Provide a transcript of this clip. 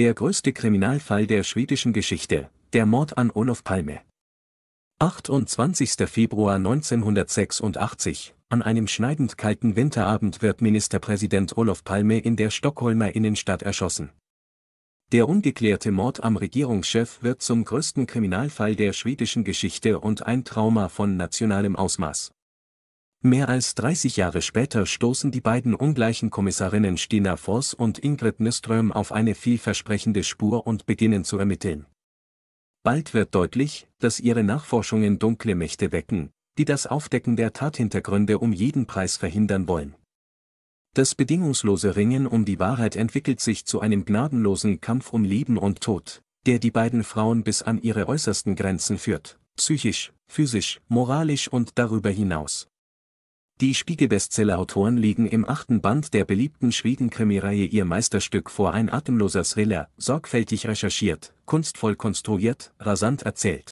Der größte Kriminalfall der schwedischen Geschichte, der Mord an Olof Palme. 28. Februar 1986, an einem schneidend kalten Winterabend wird Ministerpräsident Olof Palme in der Stockholmer Innenstadt erschossen. Der ungeklärte Mord am Regierungschef wird zum größten Kriminalfall der schwedischen Geschichte und ein Trauma von nationalem Ausmaß. Mehr als 30 Jahre später stoßen die beiden ungleichen Kommissarinnen Stina Voss und Ingrid Nöström auf eine vielversprechende Spur und beginnen zu ermitteln. Bald wird deutlich, dass ihre Nachforschungen dunkle Mächte wecken, die das Aufdecken der Tathintergründe um jeden Preis verhindern wollen. Das bedingungslose Ringen um die Wahrheit entwickelt sich zu einem gnadenlosen Kampf um Leben und Tod, der die beiden Frauen bis an ihre äußersten Grenzen führt, psychisch, physisch, moralisch und darüber hinaus. Die spiegelbestseller autoren legen im achten Band der beliebten Schweden-Krimireihe ihr Meisterstück vor ein atemloser Thriller, sorgfältig recherchiert, kunstvoll konstruiert, rasant erzählt